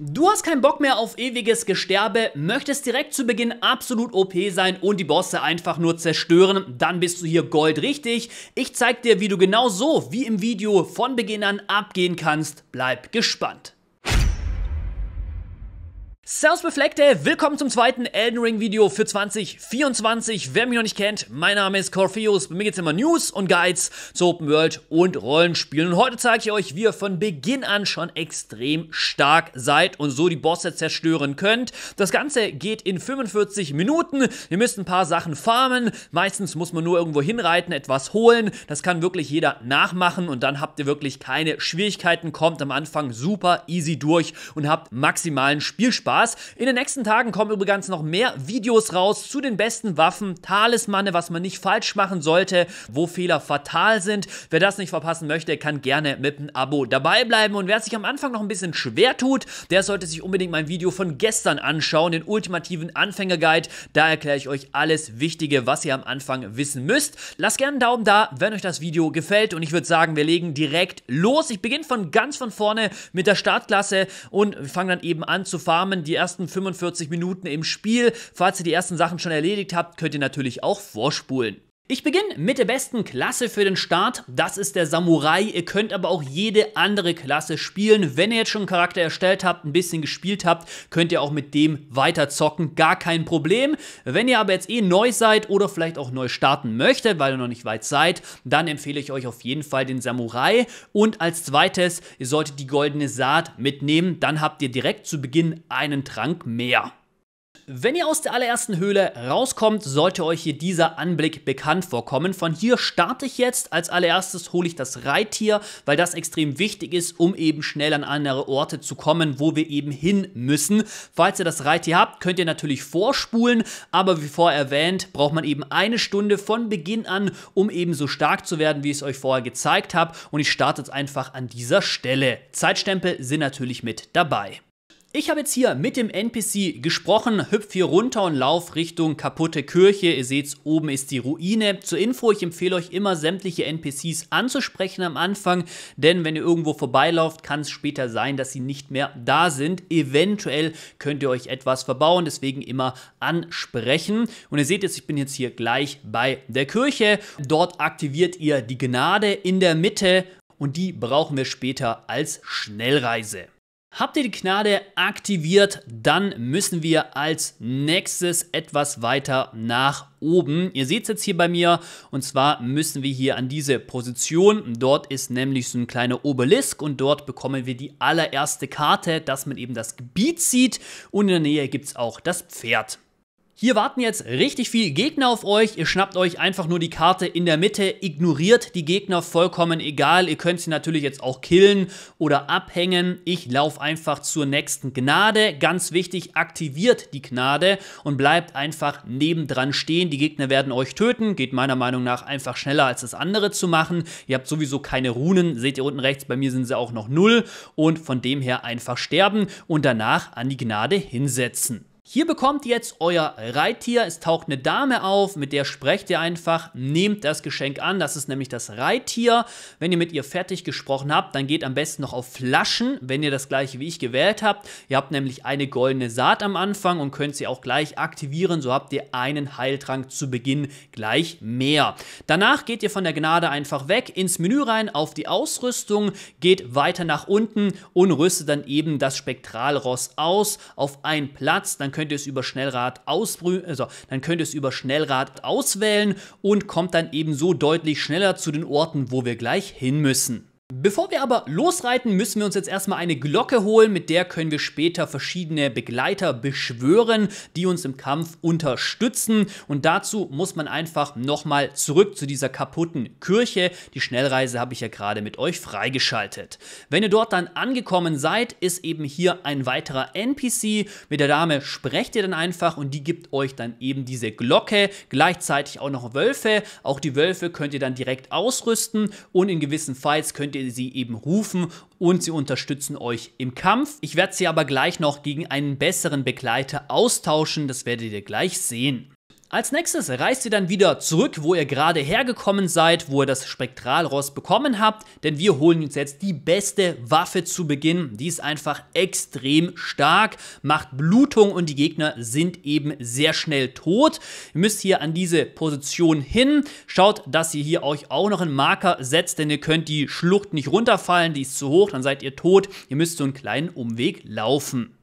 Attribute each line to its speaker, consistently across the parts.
Speaker 1: Du hast keinen Bock mehr auf ewiges Gesterbe, möchtest direkt zu Beginn absolut OP sein und die Bosse einfach nur zerstören, dann bist du hier goldrichtig. Ich zeig dir, wie du genau so wie im Video von Beginn an abgehen kannst. Bleib gespannt. Servus Befleckte, willkommen zum zweiten Elden Ring Video für 2024. Wer mich noch nicht kennt, mein Name ist Corpheus, bei mir geht's immer News und Guides zu Open World und Rollenspielen. Und heute zeige ich euch, wie ihr von Beginn an schon extrem stark seid und so die Bosse zerstören könnt. Das Ganze geht in 45 Minuten. Ihr müsst ein paar Sachen farmen. Meistens muss man nur irgendwo hinreiten, etwas holen. Das kann wirklich jeder nachmachen und dann habt ihr wirklich keine Schwierigkeiten, kommt am Anfang super easy durch und habt maximalen Spielspaß war's. In den nächsten Tagen kommen übrigens noch mehr Videos raus zu den besten Waffen, Talismane, was man nicht falsch machen sollte, wo Fehler fatal sind. Wer das nicht verpassen möchte, kann gerne mit einem Abo dabei bleiben. Und wer sich am Anfang noch ein bisschen schwer tut, der sollte sich unbedingt mein Video von gestern anschauen, den ultimativen Anfängerguide. Da erkläre ich euch alles Wichtige, was ihr am Anfang wissen müsst. Lasst gerne einen Daumen da, wenn euch das Video gefällt. Und ich würde sagen, wir legen direkt los. Ich beginne von ganz von vorne mit der Startklasse und fange dann eben an zu farmen die ersten 45 Minuten im Spiel. Falls ihr die ersten Sachen schon erledigt habt, könnt ihr natürlich auch vorspulen. Ich beginne mit der besten Klasse für den Start. Das ist der Samurai. Ihr könnt aber auch jede andere Klasse spielen. Wenn ihr jetzt schon einen Charakter erstellt habt, ein bisschen gespielt habt, könnt ihr auch mit dem weiter zocken. Gar kein Problem. Wenn ihr aber jetzt eh neu seid oder vielleicht auch neu starten möchtet, weil ihr noch nicht weit seid, dann empfehle ich euch auf jeden Fall den Samurai. Und als zweites, ihr solltet die goldene Saat mitnehmen. Dann habt ihr direkt zu Beginn einen Trank mehr. Wenn ihr aus der allerersten Höhle rauskommt, sollte euch hier dieser Anblick bekannt vorkommen. Von hier starte ich jetzt. Als allererstes hole ich das Reittier, weil das extrem wichtig ist, um eben schnell an andere Orte zu kommen, wo wir eben hin müssen. Falls ihr das Reittier habt, könnt ihr natürlich vorspulen, aber wie vorher erwähnt, braucht man eben eine Stunde von Beginn an, um eben so stark zu werden, wie ich es euch vorher gezeigt habe. Und ich starte jetzt einfach an dieser Stelle. Zeitstempel sind natürlich mit dabei. Ich habe jetzt hier mit dem NPC gesprochen, hüpf hier runter und lauf Richtung kaputte Kirche. Ihr seht's, oben ist die Ruine. Zur Info, ich empfehle euch immer sämtliche NPCs anzusprechen am Anfang, denn wenn ihr irgendwo vorbeilauft, kann es später sein, dass sie nicht mehr da sind. Eventuell könnt ihr euch etwas verbauen, deswegen immer ansprechen. Und ihr seht jetzt, ich bin jetzt hier gleich bei der Kirche. Dort aktiviert ihr die Gnade in der Mitte und die brauchen wir später als Schnellreise. Habt ihr die Gnade aktiviert, dann müssen wir als nächstes etwas weiter nach oben. Ihr seht es jetzt hier bei mir und zwar müssen wir hier an diese Position. Dort ist nämlich so ein kleiner Obelisk und dort bekommen wir die allererste Karte, dass man eben das Gebiet sieht und in der Nähe gibt es auch das Pferd. Hier warten jetzt richtig viele Gegner auf euch. Ihr schnappt euch einfach nur die Karte in der Mitte, ignoriert die Gegner vollkommen egal. Ihr könnt sie natürlich jetzt auch killen oder abhängen. Ich laufe einfach zur nächsten Gnade. Ganz wichtig, aktiviert die Gnade und bleibt einfach nebendran stehen. Die Gegner werden euch töten. Geht meiner Meinung nach einfach schneller als das andere zu machen. Ihr habt sowieso keine Runen. Seht ihr unten rechts, bei mir sind sie auch noch null. Und von dem her einfach sterben und danach an die Gnade hinsetzen. Hier bekommt ihr jetzt euer Reittier. Es taucht eine Dame auf, mit der sprecht ihr einfach, nehmt das Geschenk an. Das ist nämlich das Reittier. Wenn ihr mit ihr fertig gesprochen habt, dann geht am besten noch auf Flaschen, wenn ihr das gleiche wie ich gewählt habt. Ihr habt nämlich eine goldene Saat am Anfang und könnt sie auch gleich aktivieren. So habt ihr einen Heiltrank zu Beginn gleich mehr. Danach geht ihr von der Gnade einfach weg, ins Menü rein, auf die Ausrüstung, geht weiter nach unten und rüstet dann eben das Spektralross aus auf einen Platz. Dann könnt könnt ihr es über Schnellrad ausbrühen, also dann könnt ihr es über Schnellrad auswählen und kommt dann eben so deutlich schneller zu den Orten, wo wir gleich hin müssen. Bevor wir aber losreiten, müssen wir uns jetzt erstmal eine Glocke holen, mit der können wir später verschiedene Begleiter beschwören, die uns im Kampf unterstützen. Und dazu muss man einfach nochmal zurück zu dieser kaputten Kirche. Die Schnellreise habe ich ja gerade mit euch freigeschaltet. Wenn ihr dort dann angekommen seid, ist eben hier ein weiterer NPC. Mit der Dame sprecht ihr dann einfach und die gibt euch dann eben diese Glocke. Gleichzeitig auch noch Wölfe. Auch die Wölfe könnt ihr dann direkt ausrüsten und in gewissen Fights könnt ihr sie eben rufen und sie unterstützen euch im Kampf. Ich werde sie aber gleich noch gegen einen besseren Begleiter austauschen, das werdet ihr gleich sehen. Als nächstes reist ihr dann wieder zurück, wo ihr gerade hergekommen seid, wo ihr das Spektralross bekommen habt, denn wir holen uns jetzt die beste Waffe zu Beginn. Die ist einfach extrem stark, macht Blutung und die Gegner sind eben sehr schnell tot. Ihr müsst hier an diese Position hin. Schaut, dass ihr hier euch auch noch einen Marker setzt, denn ihr könnt die Schlucht nicht runterfallen, die ist zu hoch, dann seid ihr tot. Ihr müsst so einen kleinen Umweg laufen.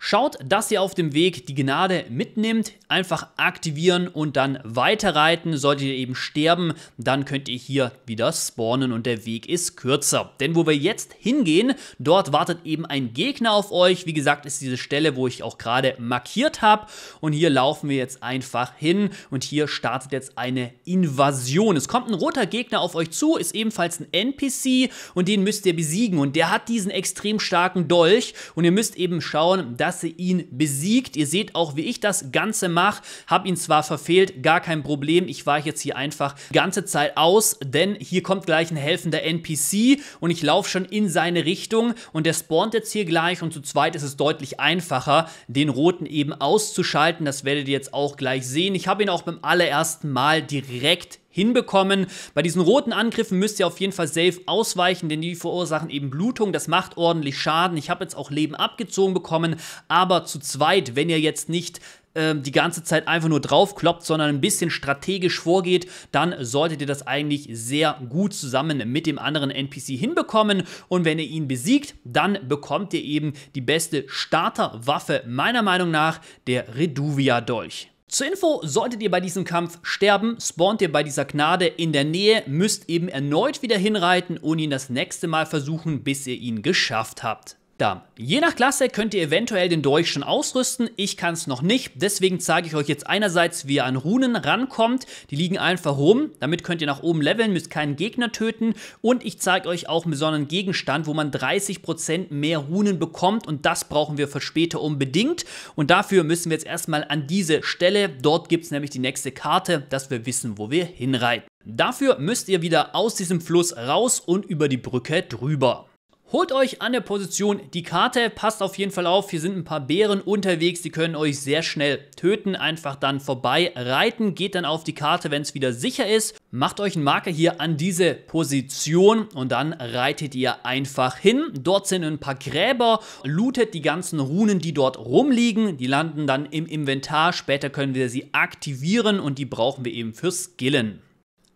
Speaker 1: Schaut, dass ihr auf dem Weg die Gnade mitnimmt, einfach aktivieren und dann weiterreiten. Solltet ihr eben sterben, dann könnt ihr hier wieder spawnen und der Weg ist kürzer. Denn wo wir jetzt hingehen, dort wartet eben ein Gegner auf euch. Wie gesagt, ist diese Stelle, wo ich auch gerade markiert habe. Und hier laufen wir jetzt einfach hin und hier startet jetzt eine Invasion. Es kommt ein roter Gegner auf euch zu, ist ebenfalls ein NPC und den müsst ihr besiegen. Und der hat diesen extrem starken Dolch und ihr müsst eben schauen, dass Klasse ihn besiegt. Ihr seht auch, wie ich das Ganze mache. Hab ihn zwar verfehlt, gar kein Problem. Ich weiche jetzt hier einfach die ganze Zeit aus, denn hier kommt gleich ein helfender NPC und ich laufe schon in seine Richtung und der spawnt jetzt hier gleich und zu zweit ist es deutlich einfacher, den roten eben auszuschalten. Das werdet ihr jetzt auch gleich sehen. Ich habe ihn auch beim allerersten Mal direkt hinbekommen. Bei diesen roten Angriffen müsst ihr auf jeden Fall safe ausweichen, denn die verursachen eben Blutung. Das macht ordentlich Schaden. Ich habe jetzt auch Leben abgezogen bekommen, aber zu zweit, wenn ihr jetzt nicht ähm, die ganze Zeit einfach nur draufkloppt, sondern ein bisschen strategisch vorgeht, dann solltet ihr das eigentlich sehr gut zusammen mit dem anderen NPC hinbekommen. Und wenn ihr ihn besiegt, dann bekommt ihr eben die beste Starterwaffe meiner Meinung nach, der Reduvia Dolch. Zur Info, solltet ihr bei diesem Kampf sterben, spawnt ihr bei dieser Gnade in der Nähe, müsst eben erneut wieder hinreiten und ihn das nächste Mal versuchen, bis ihr ihn geschafft habt da. Je nach Klasse könnt ihr eventuell den Dolch schon ausrüsten, ich kann es noch nicht, deswegen zeige ich euch jetzt einerseits, wie ihr an Runen rankommt, die liegen einfach rum, damit könnt ihr nach oben leveln, müsst keinen Gegner töten und ich zeige euch auch einen besonderen Gegenstand, wo man 30% mehr Runen bekommt und das brauchen wir für später unbedingt und dafür müssen wir jetzt erstmal an diese Stelle, dort gibt es nämlich die nächste Karte, dass wir wissen, wo wir hinreiten. Dafür müsst ihr wieder aus diesem Fluss raus und über die Brücke drüber. Holt euch an der Position die Karte, passt auf jeden Fall auf, hier sind ein paar Bären unterwegs, die können euch sehr schnell töten, einfach dann vorbei reiten, geht dann auf die Karte, wenn es wieder sicher ist, macht euch einen Marker hier an diese Position und dann reitet ihr einfach hin. Dort sind ein paar Gräber, lootet die ganzen Runen, die dort rumliegen, die landen dann im Inventar, später können wir sie aktivieren und die brauchen wir eben für Skillen.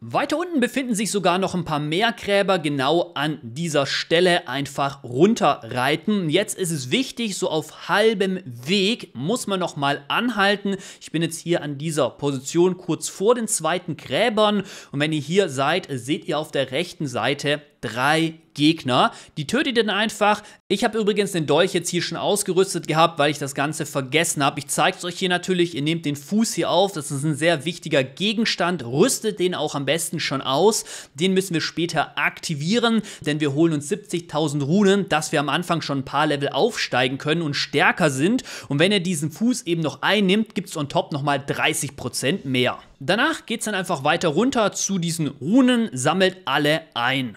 Speaker 1: Weiter unten befinden sich sogar noch ein paar mehr Gräber genau an dieser Stelle einfach runterreiten. Jetzt ist es wichtig, so auf halbem Weg muss man nochmal anhalten. Ich bin jetzt hier an dieser Position kurz vor den zweiten Gräbern und wenn ihr hier seid, seht ihr auf der rechten Seite drei Gegner. Die tötet ihr dann einfach. Ich habe übrigens den Dolch jetzt hier schon ausgerüstet gehabt, weil ich das Ganze vergessen habe. Ich zeige es euch hier natürlich. Ihr nehmt den Fuß hier auf. Das ist ein sehr wichtiger Gegenstand. Rüstet den auch am besten schon aus. Den müssen wir später aktivieren, denn wir holen uns 70.000 Runen, dass wir am Anfang schon ein paar Level aufsteigen können und stärker sind. Und wenn ihr diesen Fuß eben noch einnimmt, gibt es on top nochmal 30% mehr. Danach geht es dann einfach weiter runter zu diesen Runen, sammelt alle ein.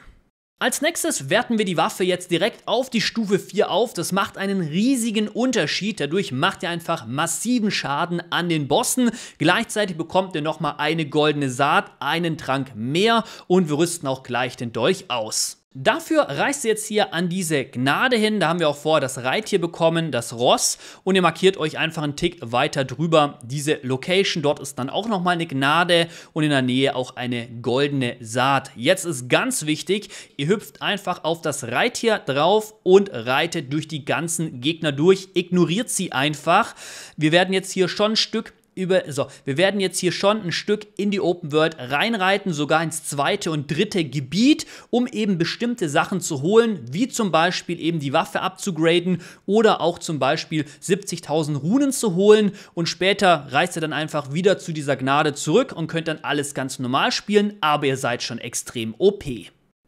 Speaker 1: Als nächstes werten wir die Waffe jetzt direkt auf die Stufe 4 auf. Das macht einen riesigen Unterschied. Dadurch macht ihr einfach massiven Schaden an den Bossen. Gleichzeitig bekommt ihr nochmal eine goldene Saat, einen Trank mehr und wir rüsten auch gleich den Dolch aus. Dafür reist ihr jetzt hier an diese Gnade hin. Da haben wir auch vorher das Reittier bekommen, das Ross. Und ihr markiert euch einfach einen Tick weiter drüber diese Location. Dort ist dann auch nochmal eine Gnade und in der Nähe auch eine goldene Saat. Jetzt ist ganz wichtig, ihr hüpft einfach auf das Reittier drauf und reitet durch die ganzen Gegner durch. Ignoriert sie einfach. Wir werden jetzt hier schon ein Stück über. So, wir werden jetzt hier schon ein Stück in die Open World reinreiten, sogar ins zweite und dritte Gebiet, um eben bestimmte Sachen zu holen, wie zum Beispiel eben die Waffe abzugraden oder auch zum Beispiel 70.000 Runen zu holen. Und später reist ihr dann einfach wieder zu dieser Gnade zurück und könnt dann alles ganz normal spielen, aber ihr seid schon extrem OP.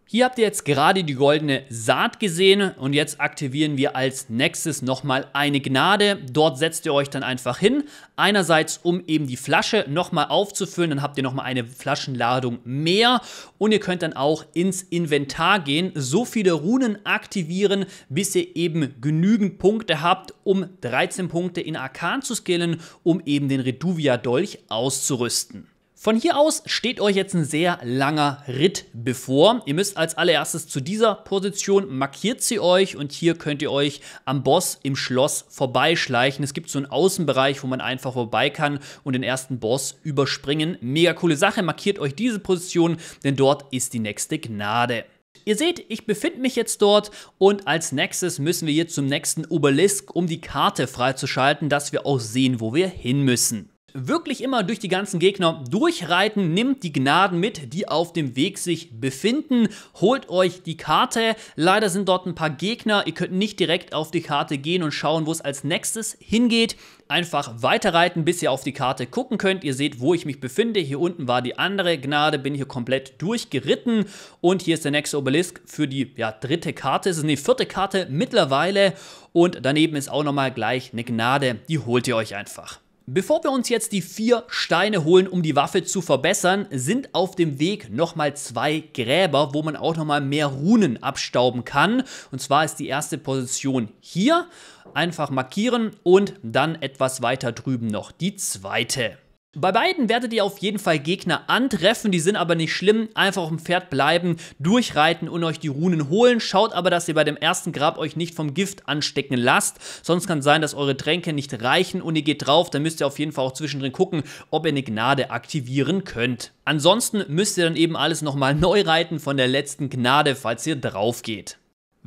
Speaker 1: Hier habt ihr jetzt gerade die goldene Saat gesehen und jetzt aktivieren wir als nächstes nochmal eine Gnade. Dort setzt ihr euch dann einfach hin. Einerseits, um eben die Flasche nochmal aufzufüllen, dann habt ihr nochmal eine Flaschenladung mehr und ihr könnt dann auch ins Inventar gehen, so viele Runen aktivieren, bis ihr eben genügend Punkte habt, um 13 Punkte in Arkan zu skillen, um eben den Reduvia-Dolch auszurüsten. Von hier aus steht euch jetzt ein sehr langer Ritt bevor. Ihr müsst als allererstes zu dieser Position, markiert sie euch und hier könnt ihr euch am Boss im Schloss vorbeischleichen. Es gibt so einen Außenbereich, wo man einfach vorbei kann und den ersten Boss überspringen. Mega coole Sache, markiert euch diese Position, denn dort ist die nächste Gnade. Ihr seht, ich befinde mich jetzt dort und als nächstes müssen wir hier zum nächsten Obelisk, um die Karte freizuschalten, dass wir auch sehen, wo wir hin müssen wirklich immer durch die ganzen Gegner durchreiten, nimmt die Gnaden mit, die auf dem Weg sich befinden, holt euch die Karte. Leider sind dort ein paar Gegner, ihr könnt nicht direkt auf die Karte gehen und schauen, wo es als nächstes hingeht. Einfach weiterreiten, bis ihr auf die Karte gucken könnt. Ihr seht, wo ich mich befinde. Hier unten war die andere Gnade, bin hier komplett durchgeritten. Und hier ist der nächste Obelisk für die ja, dritte Karte. Es ist eine vierte Karte mittlerweile. Und daneben ist auch nochmal gleich eine Gnade. Die holt ihr euch einfach. Bevor wir uns jetzt die vier Steine holen, um die Waffe zu verbessern, sind auf dem Weg nochmal zwei Gräber, wo man auch nochmal mehr Runen abstauben kann. Und zwar ist die erste Position hier. Einfach markieren und dann etwas weiter drüben noch die zweite. Bei beiden werdet ihr auf jeden Fall Gegner antreffen, die sind aber nicht schlimm. Einfach auf dem Pferd bleiben, durchreiten und euch die Runen holen. Schaut aber, dass ihr bei dem ersten Grab euch nicht vom Gift anstecken lasst. Sonst kann sein, dass eure Tränke nicht reichen und ihr geht drauf. Dann müsst ihr auf jeden Fall auch zwischendrin gucken, ob ihr eine Gnade aktivieren könnt. Ansonsten müsst ihr dann eben alles nochmal neu reiten von der letzten Gnade, falls ihr drauf geht.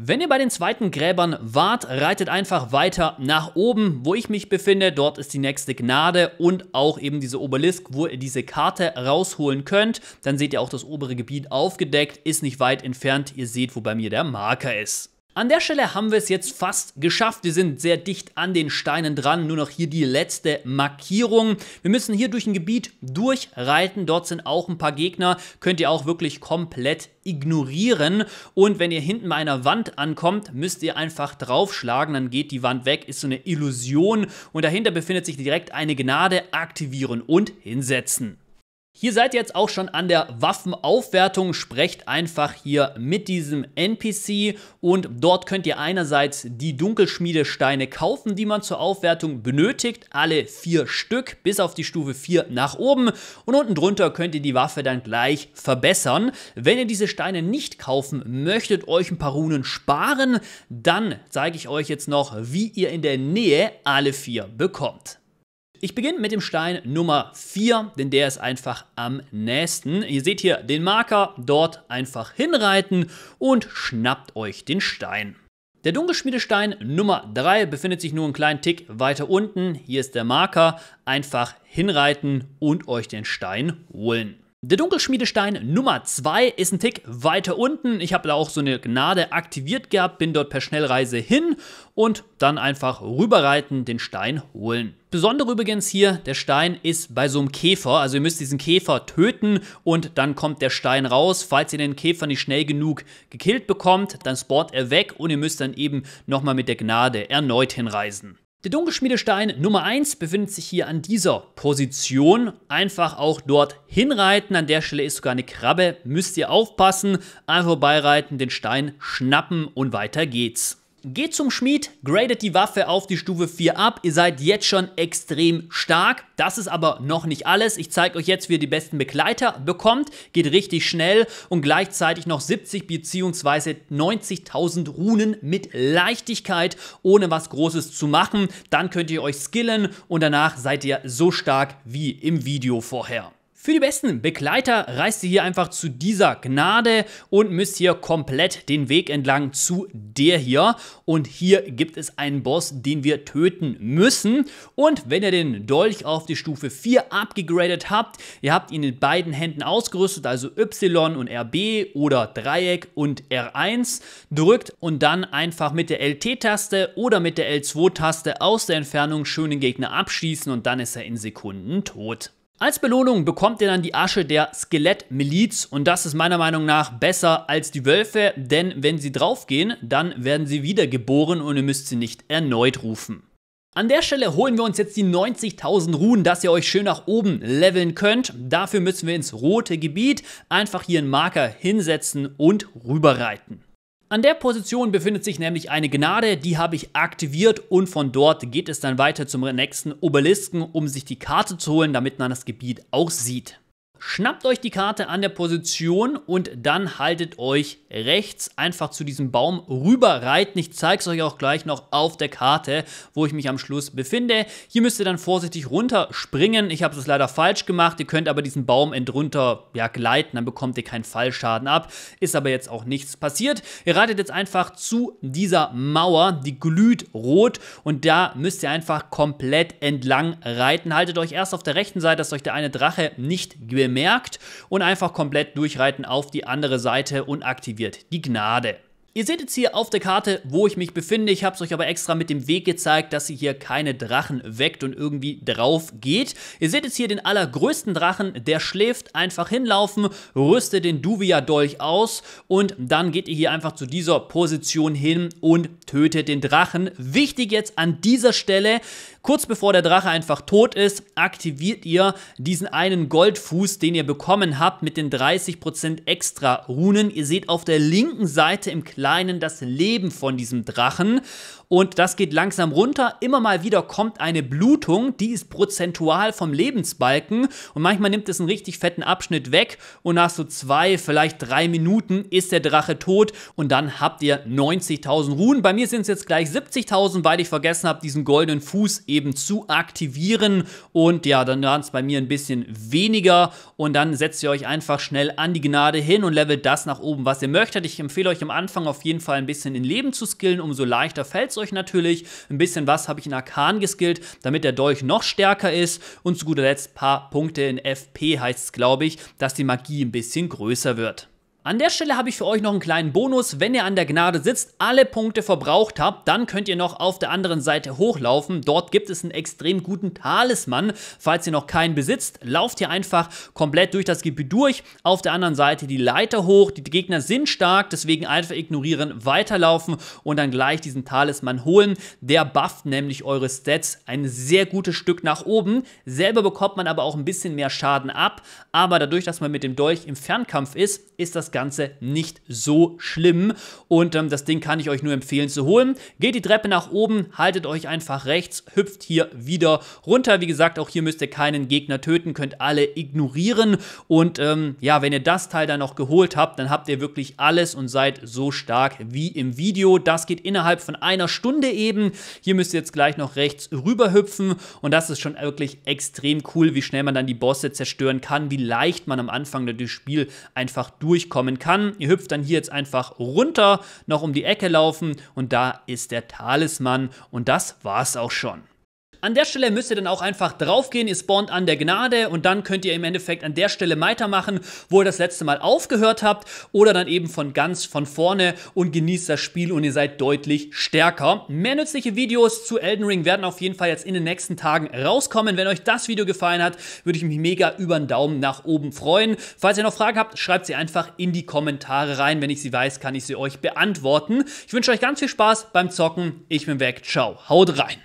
Speaker 1: Wenn ihr bei den zweiten Gräbern wart, reitet einfach weiter nach oben, wo ich mich befinde. Dort ist die nächste Gnade und auch eben diese Obelisk, wo ihr diese Karte rausholen könnt. Dann seht ihr auch das obere Gebiet aufgedeckt, ist nicht weit entfernt. Ihr seht, wo bei mir der Marker ist. An der Stelle haben wir es jetzt fast geschafft. Wir sind sehr dicht an den Steinen dran. Nur noch hier die letzte Markierung. Wir müssen hier durch ein Gebiet durchreiten. Dort sind auch ein paar Gegner. Könnt ihr auch wirklich komplett ignorieren. Und wenn ihr hinten bei einer Wand ankommt, müsst ihr einfach draufschlagen. Dann geht die Wand weg. Ist so eine Illusion. Und dahinter befindet sich direkt eine Gnade. Aktivieren und hinsetzen. Hier seid ihr jetzt auch schon an der Waffenaufwertung, sprecht einfach hier mit diesem NPC und dort könnt ihr einerseits die Dunkelschmiedesteine kaufen, die man zur Aufwertung benötigt, alle vier Stück bis auf die Stufe 4 nach oben und unten drunter könnt ihr die Waffe dann gleich verbessern. Wenn ihr diese Steine nicht kaufen möchtet, euch ein paar Runen sparen, dann zeige ich euch jetzt noch, wie ihr in der Nähe alle vier bekommt. Ich beginne mit dem Stein Nummer 4, denn der ist einfach am nächsten. Ihr seht hier den Marker, dort einfach hinreiten und schnappt euch den Stein. Der Dunkelschmiedestein Nummer 3 befindet sich nur einen kleinen Tick weiter unten. Hier ist der Marker. Einfach hinreiten und euch den Stein holen. Der Dunkelschmiedestein Nummer 2 ist ein Tick weiter unten. Ich habe da auch so eine Gnade aktiviert gehabt, bin dort per Schnellreise hin und dann einfach rüberreiten, den Stein holen. Besondere übrigens hier, der Stein ist bei so einem Käfer, also ihr müsst diesen Käfer töten und dann kommt der Stein raus. Falls ihr den Käfer nicht schnell genug gekillt bekommt, dann spawnt er weg und ihr müsst dann eben nochmal mit der Gnade erneut hinreisen. Der Dunkelschmiedestein Nummer 1 befindet sich hier an dieser Position. Einfach auch dort hinreiten. An der Stelle ist sogar eine Krabbe. Müsst ihr aufpassen. Einfach vorbeireiten, den Stein schnappen und weiter geht's. Geht zum Schmied, gradet die Waffe auf die Stufe 4 ab. Ihr seid jetzt schon extrem stark. Das ist aber noch nicht alles. Ich zeige euch jetzt, wie ihr die besten Begleiter bekommt. Geht richtig schnell und gleichzeitig noch 70 bzw. 90.000 Runen mit Leichtigkeit, ohne was Großes zu machen. Dann könnt ihr euch skillen und danach seid ihr so stark wie im Video vorher. Für die besten Begleiter reist ihr hier einfach zu dieser Gnade und müsst hier komplett den Weg entlang zu der hier. Und hier gibt es einen Boss, den wir töten müssen. Und wenn ihr den Dolch auf die Stufe 4 abgegradet habt, ihr habt ihn in beiden Händen ausgerüstet, also Y und RB oder Dreieck und R1, drückt und dann einfach mit der LT-Taste oder mit der L2-Taste aus der Entfernung schönen Gegner abschießen und dann ist er in Sekunden tot. Als Belohnung bekommt ihr dann die Asche der Skelettmiliz und das ist meiner Meinung nach besser als die Wölfe, denn wenn sie draufgehen, dann werden sie wiedergeboren und ihr müsst sie nicht erneut rufen. An der Stelle holen wir uns jetzt die 90.000 Runen, dass ihr euch schön nach oben leveln könnt. Dafür müssen wir ins rote Gebiet einfach hier einen Marker hinsetzen und rüberreiten. An der Position befindet sich nämlich eine Gnade, die habe ich aktiviert und von dort geht es dann weiter zum nächsten Obelisken, um sich die Karte zu holen, damit man das Gebiet auch sieht. Schnappt euch die Karte an der Position und dann haltet euch rechts einfach zu diesem Baum rüber reiten. Ich zeige es euch auch gleich noch auf der Karte, wo ich mich am Schluss befinde. Hier müsst ihr dann vorsichtig runterspringen. Ich habe es leider falsch gemacht. Ihr könnt aber diesen Baum entrunter ja, gleiten, dann bekommt ihr keinen Fallschaden ab. Ist aber jetzt auch nichts passiert. Ihr reitet jetzt einfach zu dieser Mauer, die glüht rot und da müsst ihr einfach komplett entlang reiten. Haltet euch erst auf der rechten Seite, dass euch der eine Drache nicht gewinnt bemerkt und einfach komplett durchreiten auf die andere Seite und aktiviert die Gnade. Ihr seht jetzt hier auf der Karte, wo ich mich befinde. Ich habe es euch aber extra mit dem Weg gezeigt, dass ihr hier keine Drachen weckt und irgendwie drauf geht. Ihr seht jetzt hier den allergrößten Drachen, der schläft. Einfach hinlaufen, rüstet den Duvia-Dolch aus und dann geht ihr hier einfach zu dieser Position hin und tötet den Drachen. Wichtig jetzt an dieser Stelle, kurz bevor der Drache einfach tot ist, aktiviert ihr diesen einen Goldfuß, den ihr bekommen habt mit den 30% extra Runen. Ihr seht auf der linken Seite im Kleinen Kleinen das Leben von diesem Drachen. Und das geht langsam runter. Immer mal wieder kommt eine Blutung, die ist prozentual vom Lebensbalken. Und manchmal nimmt es einen richtig fetten Abschnitt weg. Und nach so zwei, vielleicht drei Minuten ist der Drache tot. Und dann habt ihr 90.000 Ruhen. Bei mir sind es jetzt gleich 70.000, weil ich vergessen habe, diesen goldenen Fuß eben zu aktivieren. Und ja, dann waren es bei mir ein bisschen weniger. Und dann setzt ihr euch einfach schnell an die Gnade hin und levelt das nach oben, was ihr möchtet. Ich empfehle euch am Anfang auf jeden Fall ein bisschen in Leben zu skillen, umso leichter fällt es euch natürlich. Ein bisschen was habe ich in Arkan geskillt, damit der Dolch noch stärker ist. Und zu guter Letzt ein paar Punkte in FP heißt es, glaube ich, dass die Magie ein bisschen größer wird. An der Stelle habe ich für euch noch einen kleinen Bonus. Wenn ihr an der Gnade sitzt, alle Punkte verbraucht habt, dann könnt ihr noch auf der anderen Seite hochlaufen. Dort gibt es einen extrem guten Talisman. Falls ihr noch keinen besitzt, lauft ihr einfach komplett durch das Gebiet durch. Auf der anderen Seite die Leiter hoch. Die Gegner sind stark, deswegen einfach ignorieren, weiterlaufen und dann gleich diesen Talisman holen. Der bufft nämlich eure Stats ein sehr gutes Stück nach oben. Selber bekommt man aber auch ein bisschen mehr Schaden ab. Aber dadurch, dass man mit dem Dolch im Fernkampf ist, ist das das Ganze nicht so schlimm. Und ähm, das Ding kann ich euch nur empfehlen zu holen. Geht die Treppe nach oben, haltet euch einfach rechts, hüpft hier wieder runter. Wie gesagt, auch hier müsst ihr keinen Gegner töten, könnt alle ignorieren. Und ähm, ja, wenn ihr das Teil dann noch geholt habt, dann habt ihr wirklich alles und seid so stark wie im Video. Das geht innerhalb von einer Stunde eben. Hier müsst ihr jetzt gleich noch rechts rüber hüpfen. Und das ist schon wirklich extrem cool, wie schnell man dann die Bosse zerstören kann, wie leicht man am Anfang durch das Spiel einfach durchkommt kommen kann. Ihr hüpft dann hier jetzt einfach runter, noch um die Ecke laufen und da ist der Talisman und das war's auch schon. An der Stelle müsst ihr dann auch einfach draufgehen, ihr spawnt an der Gnade und dann könnt ihr im Endeffekt an der Stelle weitermachen, wo ihr das letzte Mal aufgehört habt oder dann eben von ganz von vorne und genießt das Spiel und ihr seid deutlich stärker. Mehr nützliche Videos zu Elden Ring werden auf jeden Fall jetzt in den nächsten Tagen rauskommen. Wenn euch das Video gefallen hat, würde ich mich mega über einen Daumen nach oben freuen. Falls ihr noch Fragen habt, schreibt sie einfach in die Kommentare rein. Wenn ich sie weiß, kann ich sie euch beantworten. Ich wünsche euch ganz viel Spaß beim Zocken. Ich bin weg. Ciao. Haut rein.